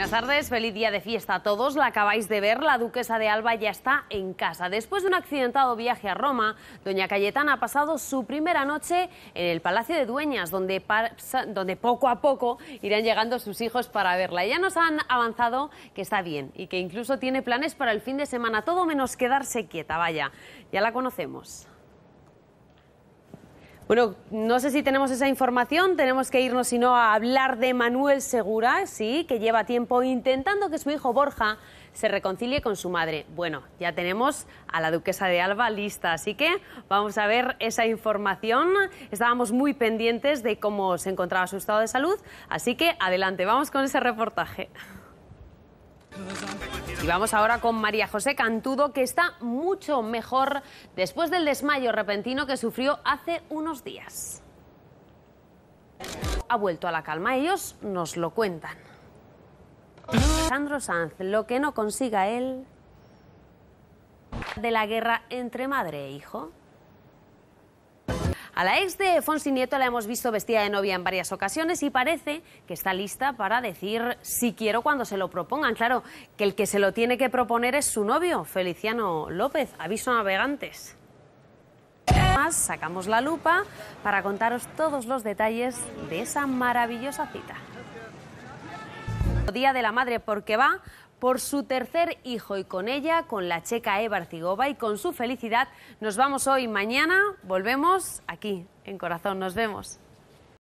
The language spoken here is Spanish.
Buenas tardes, feliz día de fiesta a todos. La acabáis de ver, la duquesa de Alba ya está en casa. Después de un accidentado viaje a Roma, doña Cayetana ha pasado su primera noche en el Palacio de Dueñas, donde, donde poco a poco irán llegando sus hijos para verla. Ya nos han avanzado que está bien y que incluso tiene planes para el fin de semana, todo menos quedarse quieta, vaya, ya la conocemos. Bueno, no sé si tenemos esa información, tenemos que irnos, si no, a hablar de Manuel Segura, sí, que lleva tiempo intentando que su hijo Borja se reconcilie con su madre. Bueno, ya tenemos a la duquesa de Alba lista, así que vamos a ver esa información. Estábamos muy pendientes de cómo se encontraba su estado de salud, así que adelante, vamos con ese reportaje. Y vamos ahora con María José Cantudo, que está mucho mejor después del desmayo repentino que sufrió hace unos días. Ha vuelto a la calma, ellos nos lo cuentan. Sandro Sanz, lo que no consiga él de la guerra entre madre e hijo. A la ex de Fonsi Nieto la hemos visto vestida de novia en varias ocasiones y parece que está lista para decir si quiero cuando se lo propongan. Claro, que el que se lo tiene que proponer es su novio, Feliciano López. Aviso navegantes. Además, sacamos la lupa para contaros todos los detalles de esa maravillosa cita. Día de la Madre porque va por su tercer hijo y con ella, con la checa Eva Arcigova y con su felicidad, nos vamos hoy. Mañana volvemos aquí, en Corazón. Nos vemos.